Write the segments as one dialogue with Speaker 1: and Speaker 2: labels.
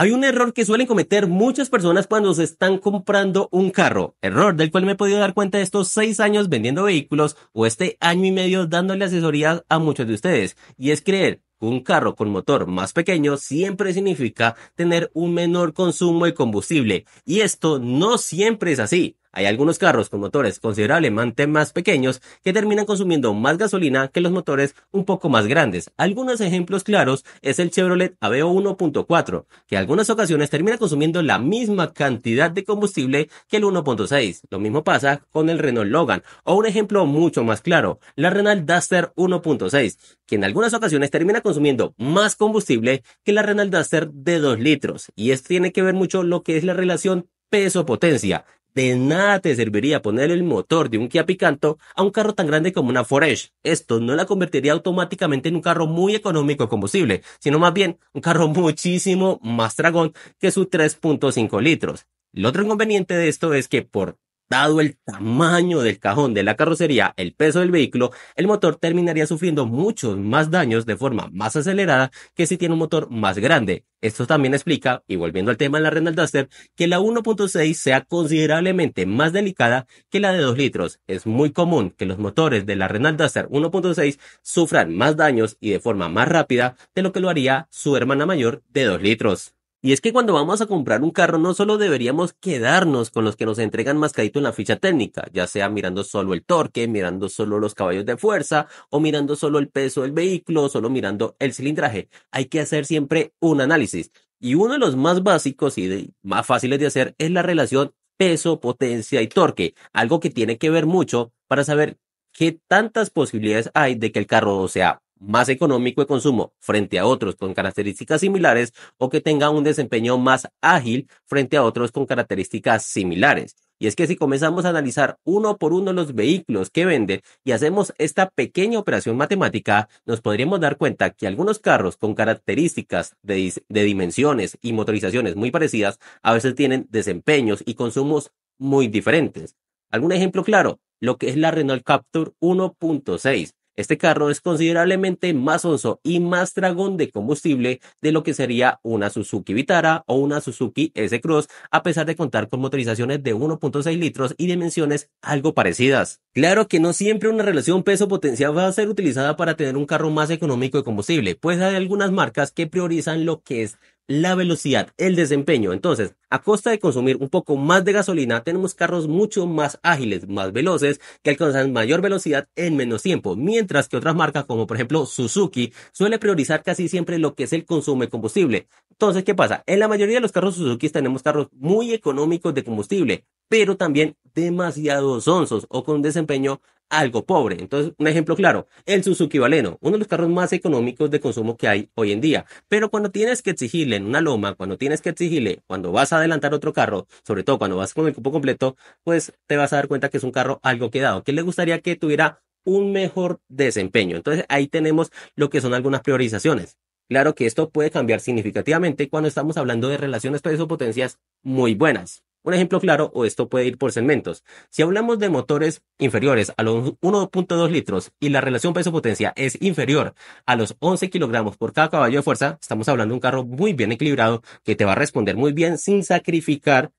Speaker 1: Hay un error que suelen cometer muchas personas cuando se están comprando un carro, error del cual me he podido dar cuenta estos seis años vendiendo vehículos o este año y medio dándole asesoría a muchos de ustedes, y es creer que un carro con motor más pequeño siempre significa tener un menor consumo de combustible, y esto no siempre es así. Hay algunos carros con motores considerablemente más pequeños que terminan consumiendo más gasolina que los motores un poco más grandes. Algunos ejemplos claros es el Chevrolet Aveo 1.4, que en algunas ocasiones termina consumiendo la misma cantidad de combustible que el 1.6. Lo mismo pasa con el Renault Logan, o un ejemplo mucho más claro, la Renault Duster 1.6, que en algunas ocasiones termina consumiendo más combustible que la Renault Duster de 2 litros. Y esto tiene que ver mucho lo que es la relación peso-potencia. De nada te serviría poner el motor de un Kia Picanto a un carro tan grande como una Forage. Esto no la convertiría automáticamente en un carro muy económico de combustible, sino más bien un carro muchísimo más dragón que su 3.5 litros. El otro inconveniente de esto es que por Dado el tamaño del cajón de la carrocería, el peso del vehículo, el motor terminaría sufriendo muchos más daños de forma más acelerada que si tiene un motor más grande. Esto también explica, y volviendo al tema de la Renault Duster, que la 1.6 sea considerablemente más delicada que la de 2 litros. Es muy común que los motores de la Renault Duster 1.6 sufran más daños y de forma más rápida de lo que lo haría su hermana mayor de 2 litros. Y es que cuando vamos a comprar un carro no solo deberíamos quedarnos con los que nos entregan más mascadito en la ficha técnica, ya sea mirando solo el torque, mirando solo los caballos de fuerza o mirando solo el peso del vehículo o solo mirando el cilindraje. Hay que hacer siempre un análisis. Y uno de los más básicos y más fáciles de hacer es la relación peso, potencia y torque, algo que tiene que ver mucho para saber qué tantas posibilidades hay de que el carro sea más económico de consumo frente a otros con características similares o que tenga un desempeño más ágil frente a otros con características similares. Y es que si comenzamos a analizar uno por uno los vehículos que vende y hacemos esta pequeña operación matemática, nos podríamos dar cuenta que algunos carros con características de, de dimensiones y motorizaciones muy parecidas a veces tienen desempeños y consumos muy diferentes. ¿Algún ejemplo claro? Lo que es la Renault Captur 1.6 este carro es considerablemente más oso y más dragón de combustible de lo que sería una Suzuki Vitara o una Suzuki S-Cross, a pesar de contar con motorizaciones de 1.6 litros y dimensiones algo parecidas. Claro que no siempre una relación peso potencia va a ser utilizada para tener un carro más económico de combustible, pues hay algunas marcas que priorizan lo que es la velocidad, el desempeño. Entonces, a costa de consumir un poco más de gasolina, tenemos carros mucho más ágiles, más veloces, que alcanzan mayor velocidad en menos tiempo, mientras que otras marcas como por ejemplo Suzuki suele priorizar casi siempre lo que es el consumo de combustible. Entonces, ¿qué pasa? En la mayoría de los carros Suzuki tenemos carros muy económicos de combustible, pero también demasiado sonsos o con desempeño algo pobre. Entonces, un ejemplo claro, el Suzuki Valeno, uno de los carros más económicos de consumo que hay hoy en día. Pero cuando tienes que exigirle en una loma, cuando tienes que exigirle, cuando vas a adelantar otro carro, sobre todo cuando vas con el cupo completo, pues te vas a dar cuenta que es un carro algo quedado, que le gustaría que tuviera un mejor desempeño. Entonces, ahí tenemos lo que son algunas priorizaciones. Claro que esto puede cambiar significativamente cuando estamos hablando de relaciones de potencias muy buenas. Un ejemplo claro, o esto puede ir por segmentos. Si hablamos de motores inferiores a los 1.2 litros y la relación peso-potencia es inferior a los 11 kilogramos por cada caballo de fuerza, estamos hablando de un carro muy bien equilibrado que te va a responder muy bien sin sacrificar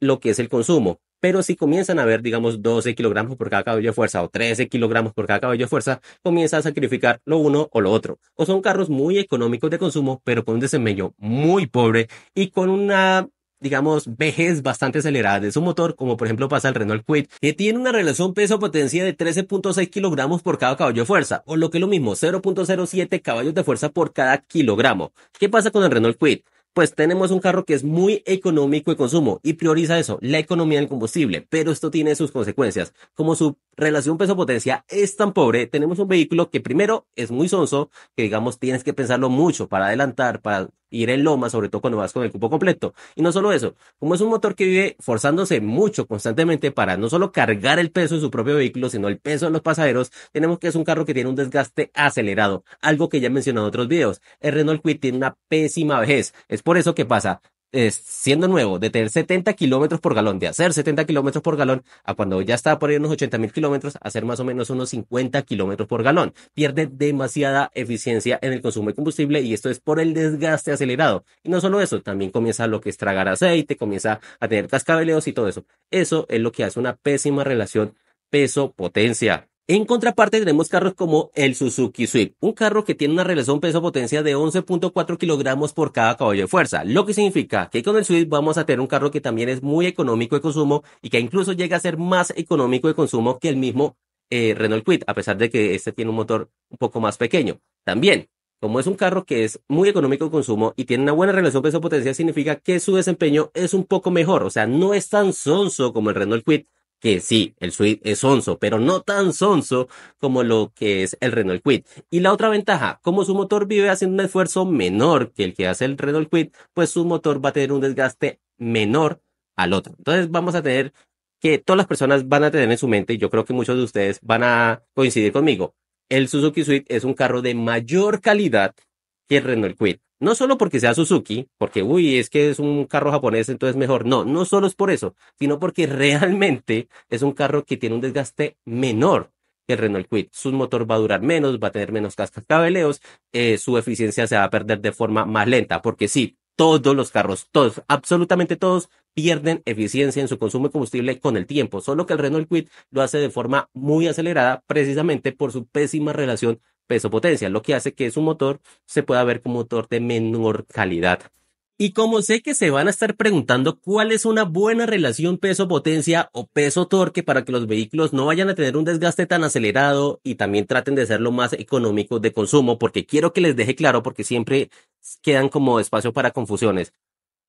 Speaker 1: lo que es el consumo. Pero si comienzan a ver, digamos, 12 kilogramos por cada caballo de fuerza o 13 kilogramos por cada caballo de fuerza, comienza a sacrificar lo uno o lo otro. O son carros muy económicos de consumo, pero con un desempeño muy pobre y con una digamos, vejez bastante acelerada de su motor, como por ejemplo pasa el Renault Quid, que tiene una relación peso-potencia de 13.6 kilogramos por cada caballo de fuerza, o lo que es lo mismo, 0.07 caballos de fuerza por cada kilogramo. ¿Qué pasa con el Renault Quid? pues tenemos un carro que es muy económico de consumo y prioriza eso, la economía del combustible, pero esto tiene sus consecuencias. Como su relación peso-potencia es tan pobre, tenemos un vehículo que primero es muy sonso, que digamos tienes que pensarlo mucho para adelantar, para ir en loma, sobre todo cuando vas con el cupo completo. Y no solo eso, como es un motor que vive forzándose mucho constantemente para no solo cargar el peso en su propio vehículo, sino el peso en los pasajeros, tenemos que es un carro que tiene un desgaste acelerado, algo que ya he mencionado en otros videos. El Renault Quit tiene una pésima vejez. Es por eso que pasa siendo nuevo, de tener 70 kilómetros por galón, de hacer 70 kilómetros por galón, a cuando ya está por ahí unos 80 mil kilómetros, hacer más o menos unos 50 kilómetros por galón. Pierde demasiada eficiencia en el consumo de combustible y esto es por el desgaste acelerado. Y no solo eso, también comienza lo que es tragar aceite, comienza a tener cascabeleos y todo eso. Eso es lo que hace una pésima relación peso-potencia. En contraparte tenemos carros como el Suzuki Swift, un carro que tiene una relación peso-potencia de 11.4 kilogramos por cada caballo de fuerza, lo que significa que con el Swift vamos a tener un carro que también es muy económico de consumo y que incluso llega a ser más económico de consumo que el mismo eh, Renault Quid, a pesar de que este tiene un motor un poco más pequeño. También, como es un carro que es muy económico de consumo y tiene una buena relación peso-potencia, significa que su desempeño es un poco mejor, o sea, no es tan sonso como el Renault Quid, que sí, el Swift es sonso, pero no tan sonso como lo que es el Renault Quid. Y la otra ventaja, como su motor vive haciendo un esfuerzo menor que el que hace el Renault Quid, pues su motor va a tener un desgaste menor al otro. Entonces vamos a tener que todas las personas van a tener en su mente, y yo creo que muchos de ustedes van a coincidir conmigo, el Suzuki Swift es un carro de mayor calidad que el Renault Quid. No solo porque sea Suzuki, porque uy, es que es un carro japonés, entonces mejor. No, no solo es por eso, sino porque realmente es un carro que tiene un desgaste menor que el Renault Quid. Su motor va a durar menos, va a tener menos cascabeleos, eh, su eficiencia se va a perder de forma más lenta, porque sí, todos los carros, todos, absolutamente todos, pierden eficiencia en su consumo de combustible con el tiempo, solo que el Renault Quid lo hace de forma muy acelerada precisamente por su pésima relación peso-potencia, lo que hace que su motor se pueda ver como motor de menor calidad. Y como sé que se van a estar preguntando cuál es una buena relación peso-potencia o peso-torque para que los vehículos no vayan a tener un desgaste tan acelerado y también traten de ser lo más económico de consumo, porque quiero que les deje claro porque siempre quedan como espacio para confusiones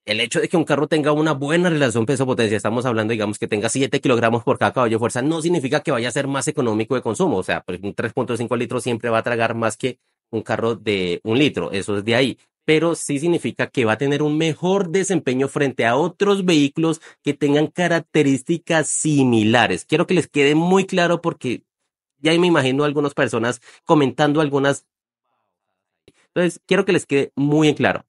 Speaker 1: el hecho de que un carro tenga una buena relación peso-potencia, estamos hablando, digamos, que tenga 7 kilogramos por cada caballo de fuerza, no significa que vaya a ser más económico de consumo. O sea, pues, un 3.5 litros siempre va a tragar más que un carro de un litro. Eso es de ahí pero sí significa que va a tener un mejor desempeño frente a otros vehículos que tengan características similares. Quiero que les quede muy claro porque ya me imagino algunas personas comentando algunas. Entonces, quiero que les quede muy en claro.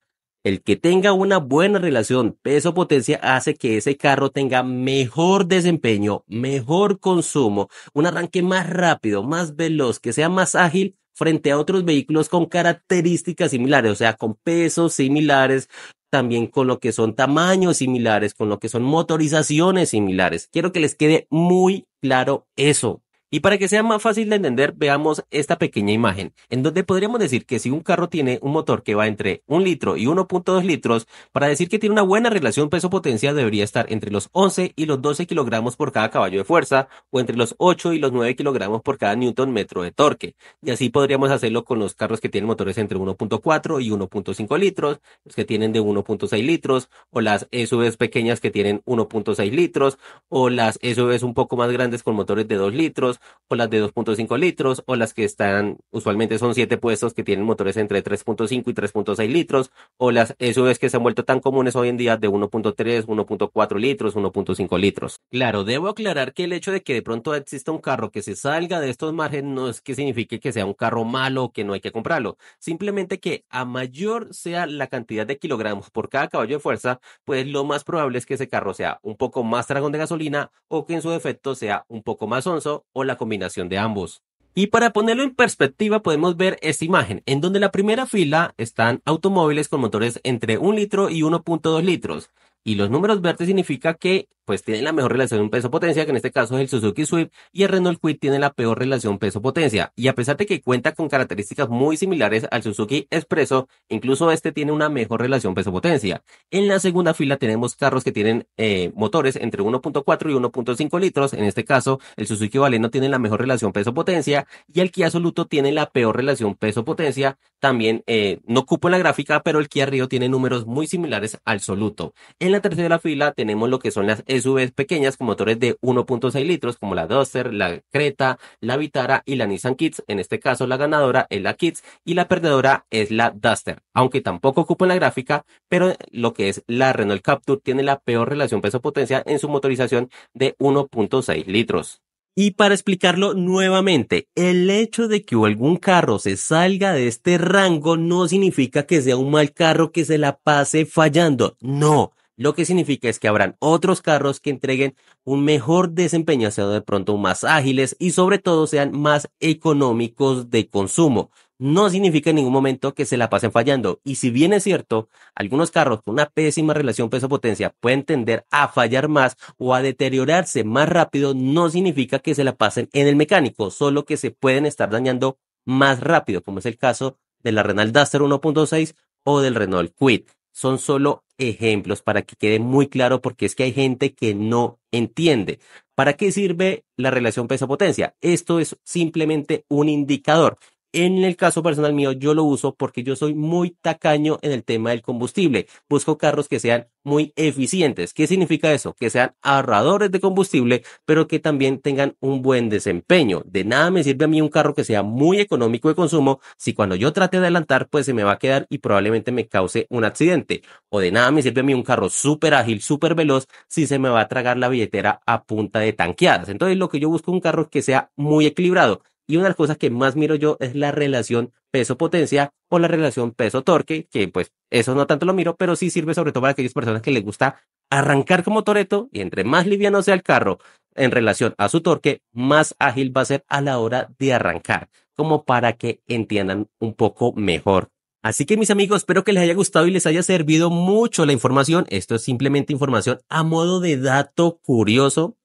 Speaker 1: El que tenga una buena relación peso-potencia hace que ese carro tenga mejor desempeño, mejor consumo, un arranque más rápido, más veloz, que sea más ágil frente a otros vehículos con características similares, o sea, con pesos similares, también con lo que son tamaños similares, con lo que son motorizaciones similares. Quiero que les quede muy claro eso. Y para que sea más fácil de entender, veamos esta pequeña imagen, en donde podríamos decir que si un carro tiene un motor que va entre 1 litro y 1.2 litros, para decir que tiene una buena relación peso-potencia debería estar entre los 11 y los 12 kilogramos por cada caballo de fuerza, o entre los 8 y los 9 kilogramos por cada newton metro de torque. Y así podríamos hacerlo con los carros que tienen motores entre 1.4 y 1.5 litros, los que tienen de 1.6 litros, o las SUVs pequeñas que tienen 1.6 litros, o las SUVs un poco más grandes con motores de 2 litros, o las de 2.5 litros, o las que están, usualmente son siete puestos que tienen motores entre 3.5 y 3.6 litros, o las SUVs que se han vuelto tan comunes hoy en día de 1.3, 1.4 litros, 1.5 litros. Claro, debo aclarar que el hecho de que de pronto exista un carro que se salga de estos márgenes no es que signifique que sea un carro malo o que no hay que comprarlo, simplemente que a mayor sea la cantidad de kilogramos por cada caballo de fuerza, pues lo más probable es que ese carro sea un poco más dragón de gasolina o que en su defecto sea un poco más onzo o la combinación de ambos. Y para ponerlo en perspectiva podemos ver esta imagen, en donde la primera fila están automóviles con motores entre 1 litro y 1.2 litros, y los números verdes significa que pues tiene la mejor relación peso-potencia, que en este caso es el Suzuki Swift, y el Renault Kwid tiene la peor relación peso-potencia. Y a pesar de que cuenta con características muy similares al Suzuki Expresso, incluso este tiene una mejor relación peso-potencia. En la segunda fila tenemos carros que tienen eh, motores entre 1.4 y 1.5 litros. En este caso, el Suzuki Valeno tiene la mejor relación peso-potencia y el Kia Soluto tiene la peor relación peso-potencia. También eh, no cupo la gráfica, pero el Kia Rio tiene números muy similares al Soluto. En la tercera fila tenemos lo que son las SUVs pequeñas con motores de 1.6 litros como la Duster, la Creta, la Vitara y la Nissan Kids. En este caso la ganadora es la Kids y la perdedora es la Duster, aunque tampoco ocupa la gráfica, pero lo que es la Renault Capture tiene la peor relación peso-potencia en su motorización de 1.6 litros. Y para explicarlo nuevamente, el hecho de que algún carro se salga de este rango no significa que sea un mal carro que se la pase fallando. No, lo que significa es que habrán otros carros que entreguen un mejor desempeño, sean de pronto más ágiles y sobre todo sean más económicos de consumo. No significa en ningún momento que se la pasen fallando. Y si bien es cierto, algunos carros con una pésima relación peso-potencia pueden tender a fallar más o a deteriorarse más rápido, no significa que se la pasen en el mecánico, solo que se pueden estar dañando más rápido, como es el caso de la Renault Duster 1.6 o del Renault Quid. Son solo ejemplos para que quede muy claro porque es que hay gente que no entiende. ¿Para qué sirve la relación peso-potencia? Esto es simplemente un indicador. En el caso personal mío, yo lo uso porque yo soy muy tacaño en el tema del combustible. Busco carros que sean muy eficientes. ¿Qué significa eso? Que sean ahorradores de combustible, pero que también tengan un buen desempeño. De nada me sirve a mí un carro que sea muy económico de consumo si cuando yo trate de adelantar, pues se me va a quedar y probablemente me cause un accidente. O de nada me sirve a mí un carro súper ágil, súper veloz si se me va a tragar la billetera a punta de tanqueadas. Entonces, lo que yo busco es un carro que sea muy equilibrado y una de las cosas que más miro yo es la relación peso-potencia o la relación peso-torque, que pues eso no tanto lo miro, pero sí sirve sobre todo para aquellas personas que les gusta arrancar como toreto y entre más liviano sea el carro en relación a su torque, más ágil va a ser a la hora de arrancar, como para que entiendan un poco mejor Así que mis amigos, espero que les haya gustado y les haya servido mucho la información. Esto es simplemente información a modo de dato curioso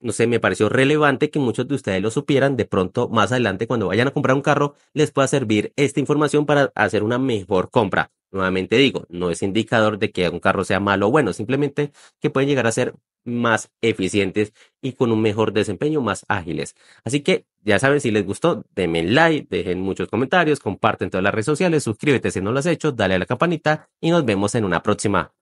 Speaker 1: no sé, me pareció relevante que muchos de ustedes lo supieran. De pronto, más adelante, cuando vayan a comprar un carro, les pueda servir esta información para hacer una mejor compra. Nuevamente digo, no es indicador de que un carro sea malo o bueno, simplemente que pueden llegar a ser más eficientes y con un mejor desempeño, más ágiles. Así que ya saben, si les gustó, denme like, dejen muchos comentarios, comparten todas las redes sociales, suscríbete si no lo has hecho, dale a la campanita y nos vemos en una próxima.